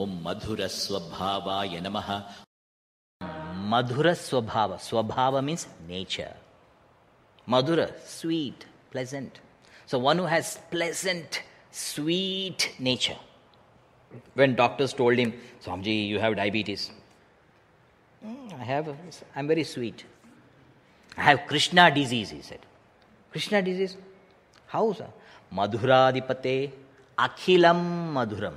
ಓಂ ಮಧುರ ಸ್ವಭಾವಾಯ ನಮಃ ಮಧುರ ಸ್ವಭಾವ ಸ್ವಭಾವ ಮೀನ್ಸ್ ನೇಚರ್ ಮಧುರ sweet pleasant. So one who has pleasant sweet nature when doctors told him, Swamiji, you have diabetes. Hmm, I have, I'm very sweet. I have Krishna disease, he said. Krishna disease? How, sir? Madhuradipate akhilam madhuram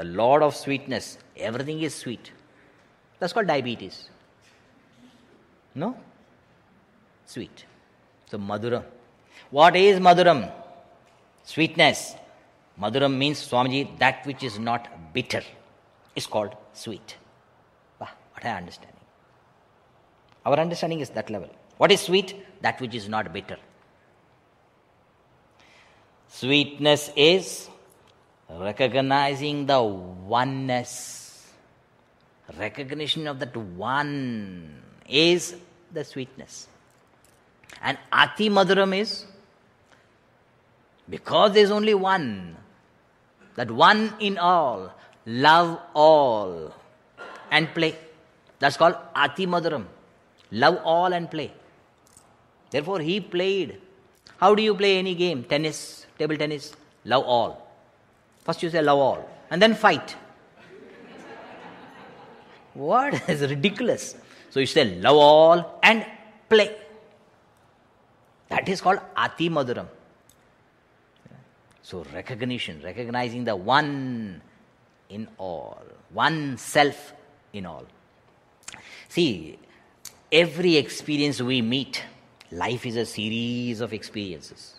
the Lord of sweetness. Everything is sweet. That's called diabetes. No? Sweet. So, Madhuram. What is Madhuram? Sweetness. Madhuram means, Swamiji, that which is not bitter is called sweet. Wow, what I understanding. Our understanding is that level. What is sweet? That which is not bitter. Sweetness is recognizing the oneness, recognition of that one is the sweetness. And Ati Madhuram is because there is only one, that one in all, love all and play. That's called Ati Madhuram. Love all and play. Therefore, he played. How do you play any game? Tennis, table tennis, love all. First you say love all and then fight. what is ridiculous? So you say love all and play. That is called Ati Madhuram. So recognition, recognizing the one in all, one self in all. See, every experience we meet, life is a series of experiences.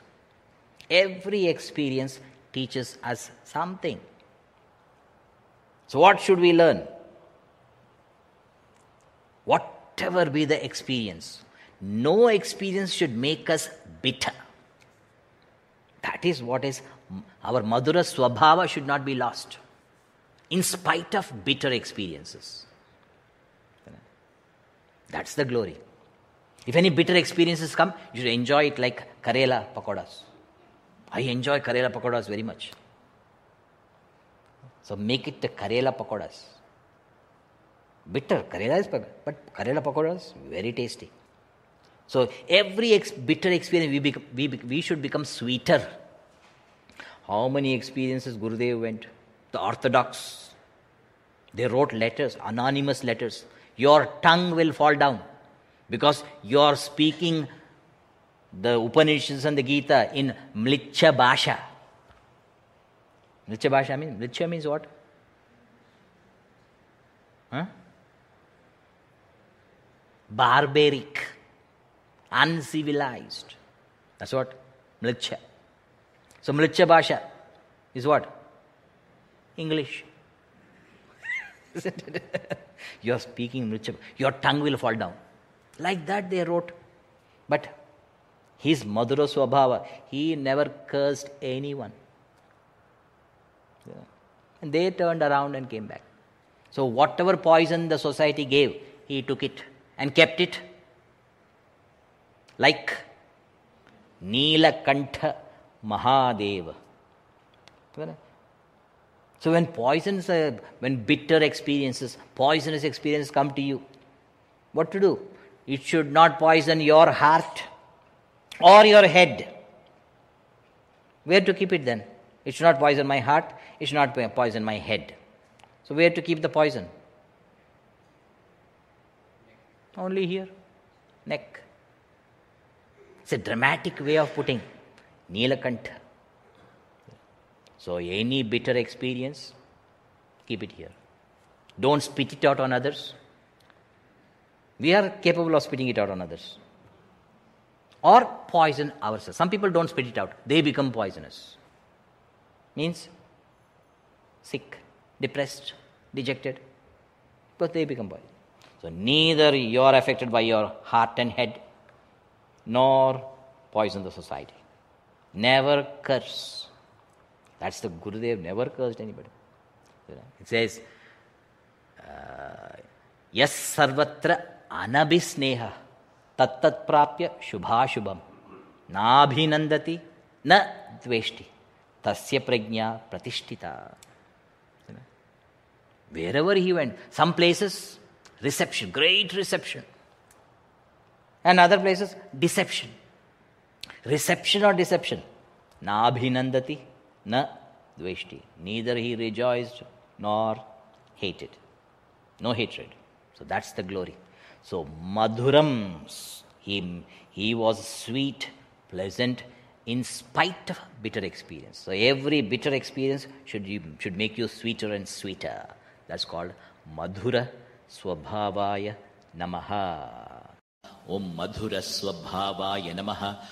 Every experience teaches us something. So, what should we learn? Whatever be the experience, no experience should make us bitter. That is what is our Madhura Swabhava should not be lost in spite of bitter experiences. That's the glory. If any bitter experiences come, you should enjoy it like Karela pakodas. I enjoy Karela pakoras very much. So make it the Karela pakoras. Bitter, Karela is, but Karela pakoras, very tasty. So every ex- bitter experience, we, bec- we, we should become sweeter. How many experiences Gurudev went? The orthodox, they wrote letters, anonymous letters. Your tongue will fall down because you are speaking the Upanishads and the Gita in Mlicha Bhasha. Mlicha Bhasha means, Mlicha means what? Huh? Barbaric, uncivilized. That's what Mlicha. So Mlicha Bhasha is what? English. you are speaking Mlicha. Your tongue will fall down. Like that they wrote. But his Madhura Swabhava, he never cursed anyone. Yeah. And they turned around and came back. So, whatever poison the society gave, he took it and kept it. Like Neelakantha Mahadeva. So when poisons, when bitter experiences, poisonous experiences come to you, what to do? It should not poison your heart or your head. Where to keep it then? It should not poison my heart, it should not poison my head. So, where to keep the poison? Only here, neck. It's a dramatic way of putting Nilakantha. So, any bitter experience, keep it here. Don't spit it out on others. We are capable of spitting it out on others or poison ourselves. Some people don't spit it out, they become poisonous. Means sick, depressed, dejected, but they become poisonous. So neither you are affected by your heart and head, nor poison the society. Never curse. That's the Gurudev never cursed anybody. It says, uh, Yes sarvatra anabisneha." तत्तत्प्य शुभाशुभम नाभिनंदती न द्वेष्टि तस्य प्रज्ञा प्रतिष्ठिता wherever he went some places reception great reception and other places deception reception और deception नाभिनंदती न द्वेष्टि neither he rejoice nor hated no hatred so that's the glory So Madhuram, he, he was sweet, pleasant, in spite of bitter experience. So every bitter experience should, you, should make you sweeter and sweeter. That's called Madhura Swabhavaya Namaha. Om Madhura Swabhava Namaha.